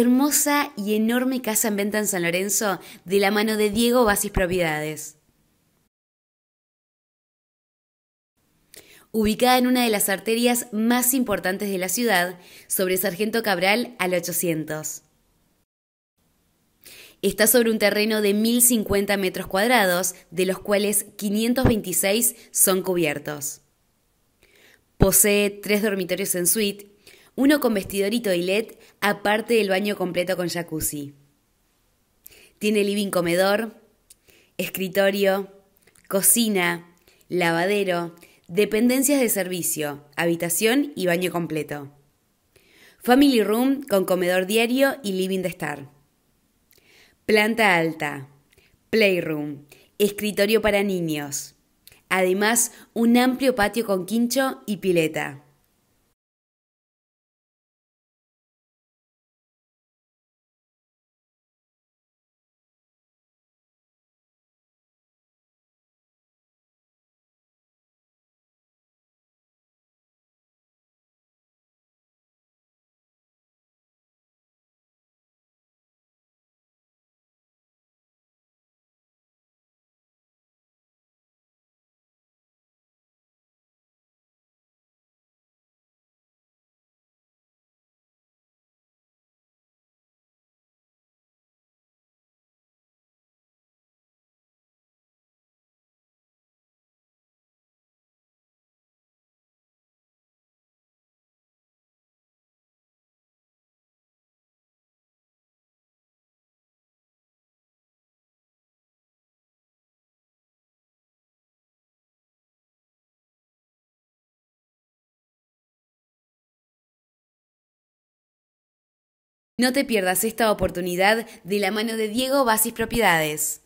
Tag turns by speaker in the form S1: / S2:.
S1: hermosa y enorme casa en venta en San Lorenzo de la mano de Diego Basis Propiedades. Ubicada en una de las arterias más importantes de la ciudad, sobre Sargento Cabral al 800. Está sobre un terreno de 1.050 metros cuadrados, de los cuales 526 son cubiertos. Posee tres dormitorios en suite uno con vestidor y toilet, aparte del baño completo con jacuzzi. Tiene living comedor, escritorio, cocina, lavadero, dependencias de servicio, habitación y baño completo. Family room con comedor diario y living de estar. Planta alta, playroom, escritorio para niños. Además, un amplio patio con quincho y pileta.
S2: No te pierdas esta oportunidad de la mano de Diego Basis Propiedades.